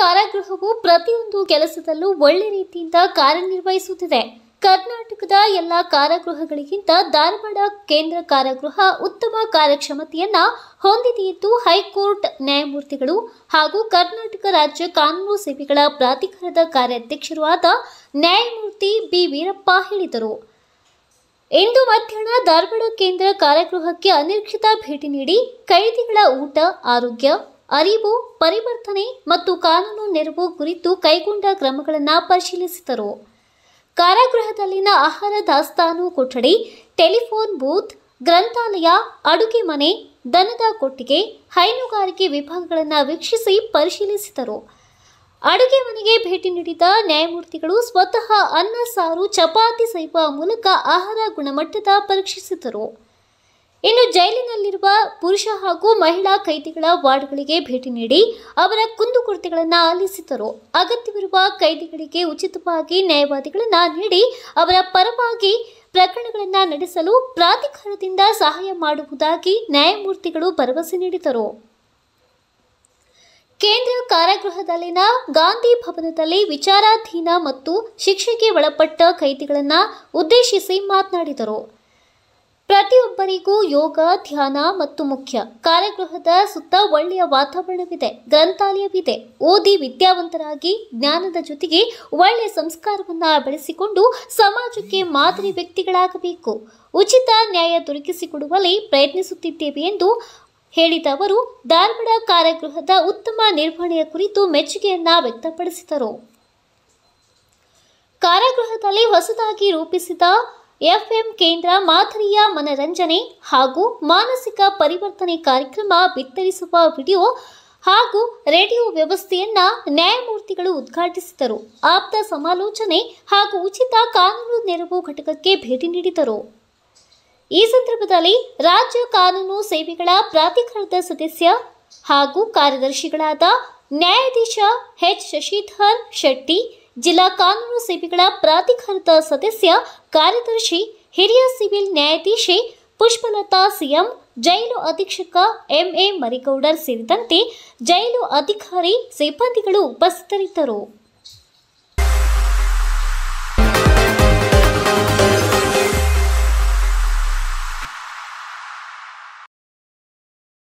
ಕಾರಾಗೃಹವು ಪ್ರತಿಯೊಂದು ಕೆಲಸದಲ್ಲೂ ಒಳ್ಳೆ ರೀತಿಯಿಂದ ಕಾರ್ಯನಿರ್ವಹಿಸುತ್ತಿದೆ ಕರ್ನಾಟಕದ ಎಲ್ಲ ಕಾರಾಗೃಹಗಳಿಗಿಂತ ಧಾರವಾಡ ಕೇಂದ್ರ ಕಾರಾಗೃಹ ಉತ್ತಮ ಕಾರ್ಯಕ್ಷಮತೆಯನ್ನ ಎಂದು ಹೈಕೋರ್ಟ್ ನ್ಯಾಯಮೂರ್ತಿಗಳು ಹಾಗೂ ಕರ್ನಾಟಕ ರಾಜ್ಯ ಕಾನೂನು ಸೇವೆಗಳ ಪ್ರಾಧಿಕಾರದ ಕಾರ್ಯಾಧ್ಯಕ್ಷರೂ ಆದ ನ್ಯಾಯಮೂರ್ತಿ ಬಿ ವೀರಪ್ಪ ಹೇಳಿದರು ಇಂದು ಮಧ್ಯಾಹ್ನ ಧಾರವಾಡ ಕೇಂದ್ರ ಕಾರಾಗೃಹಕ್ಕೆ ಅನಿರೀಕ್ಷಿತ ಭೇಟಿ ನೀಡಿ ಕೈದಿಗಳ ಊಟ ಆರೋಗ್ಯ ಅರಿವು ಪರಿವರ್ತನೆ ಮತ್ತು ಕಾನೂನು ನೆರವು ಕುರಿತು ಕೈಗೊಂಡ ಕ್ರಮಗಳನ್ನು ಪರಿಶೀಲಿಸಿದರು ಕಾರಾಗೃಹದಲ್ಲಿನ ಆಹಾರ ದಾಸ್ತಾನು ಕೊಠಡಿ ಟೆಲಿಫೋನ್ ಬೂತ್ ಗ್ರಂಥಾಲಯ ಅಡುಗೆ ಮನೆ ದನದ ಕೊಟ್ಟಿಗೆ ಹೈನುಗಾರಿಕೆ ವಿಭಾಗಗಳನ್ನು ವೀಕ್ಷಿಸಿ ಪರಿಶೀಲಿಸಿದರು ಅಡುಗೆ ಮನೆಗೆ ಭೇಟಿ ನೀಡಿದ ನ್ಯಾಯಮೂರ್ತಿಗಳು ಸ್ವತಃ ಅನ್ನ ಸಾರು ಚಪಾತಿ ಸೈಪ ಮೂಲಕ ಆಹಾರ ಗುಣಮಟ್ಟದ ಪರೀಕ್ಷಿಸಿದರು ಇನ್ನು ಜೈಲಿನಲ್ಲಿರುವ ಪುರುಷ ಹಾಗೂ ಮಹಿಳಾ ಕೈದಿಗಳ ವಾರ್ಡ್ಗಳಿಗೆ ಭೇಟಿ ನೀಡಿ ಅವರ ಕುಂದುಕೊರತೆಗಳನ್ನು ಆಲಿಸಿದರು ಅಗತ್ಯವಿರುವ ಕೈದಿಗಳಿಗೆ ಉಚಿತವಾಗಿ ನ್ಯಾಯವಾದಿಗಳನ್ನು ನೀಡಿ ಅವರ ಪರವಾಗಿ ಪ್ರಕರಣಗಳನ್ನು ನಡೆಸಲು ಪ್ರಾಧಿಕಾರದಿಂದ ಸಹಾಯ ಮಾಡುವುದಾಗಿ ನ್ಯಾಯಮೂರ್ತಿಗಳು ಭರವಸೆ ನೀಡಿದರು ಕೇಂದ್ರ ಕಾರಾಗೃಹದಲ್ಲಿನ ಗಾಂಧಿ ಭವನದಲ್ಲಿ ವಿಚಾರಾಧೀನ ಮತ್ತು ಶಿಕ್ಷೆಗೆ ಒಳಪಟ್ಟ ಕೈದಿಗಳನ್ನು ಉದ್ದೇಶಿಸಿ ಮಾತನಾಡಿದರು ಪ್ರತಿಯೊಬ್ಬ ಎಲ್ಲರಿಗೂ ಯೋಗ ಧ್ಯಾನ ಮತ್ತು ಮುಖ್ಯ ಕಾರ್ಯಗೃಹದ ಸುತ್ತ ಒಳ್ಳೆಯ ವಾತಾವರಣವಿದೆ ಗ್ರಂಥಾಲಯವಿದೆ ಓದಿ ವಿದ್ಯಾವಂತರಾಗಿ ಜ್ಞಾನದ ಜೊತೆಗೆ ಒಳ್ಳೆಯ ಸಂಸ್ಕಾರವನ್ನ ಬೆಳೆಸಿಕೊಂಡು ಸಮಾಜಕ್ಕೆ ಮಾದರಿ ವ್ಯಕ್ತಿಗಳಾಗಬೇಕು ಉಚಿತ ನ್ಯಾಯ ದೊರಕಿಸಿಕೊಡುವಲ್ಲಿ ಪ್ರಯತ್ನಿಸುತ್ತಿದ್ದೇವೆ ಎಂದು ಹೇಳಿದ ಅವರು ಧಾರವಾಡ ಕಾರ್ಯಗೃಹದ ಉತ್ತಮ ನಿರ್ವಹಣೆಯ ಕುರಿತು ಮೆಚ್ಚುಗೆಯನ್ನ ವ್ಯಕ್ತಪಡಿಸಿದರು ಕಾರ್ಯಗೃಹದಲ್ಲಿ ಹೊಸದಾಗಿ ರೂಪಿಸಿದ ಎಫ್ಎಂ ಕೇಂದ್ರ ಮಾದರಿಯ ಮನರಂಜನೆ ಹಾಗೂ ಮಾನಸಿಕ ಪರಿವರ್ತನೆ ಕಾರ್ಯಕ್ರಮ ಬಿತ್ತರಿಸುವ ವಿಡಿಯೋ ಹಾಗೂ ರೇಡಿಯೋ ವ್ಯವಸ್ಥೆಯನ್ನ ನ್ಯಾಯಮೂರ್ತಿಗಳು ಉದ್ಘಾಟಿಸಿದರು ಆಪ್ತ ಸಮಾಲೋಚನೆ ಹಾಗೂ ಉಚಿತ ಕಾನೂನು ನೆರವು ಘಟಕಕ್ಕೆ ಭೇಟಿ ನೀಡಿದರು ಈ ಸಂದರ್ಭದಲ್ಲಿ ರಾಜ್ಯ ಕಾನೂನು ಸೇವೆಗಳ ಪ್ರಾಧಿಕಾರದ ಸದಸ್ಯ ಹಾಗೂ ಕಾರ್ಯದರ್ಶಿಗಳಾದ ನ್ಯಾಯಾಧೀಶ ಎಚ್ ಶಶಿಧರ್ ಶೆಟ್ಟಿ ಜಿಲ್ಲಾ ಕಾನೂನು ಸೇವೆಗಳ ಪ್ರಾಧಿಕಾರದ ಸದಸ್ಯ ಕಾರ್ಯದರ್ಶಿ ಹಿರಿಯ ಸಿವಿಲ್ ನ್ಯಾಯಾಧೀಶೆ ಪುಷ್ಪಲತಾ ಸಿಎಂ ಜೈಲು ಅಧೀಕ್ಷಕ ಎಂಎ ಮರಿಗೌಡರ್ ಸೇರಿದಂತೆ ಜೈಲು ಅಧಿಕಾರಿ ಸಿಬ್ಬಂದಿಗಳು ಉಪಸ್ಥಿತರಿದ್ದರು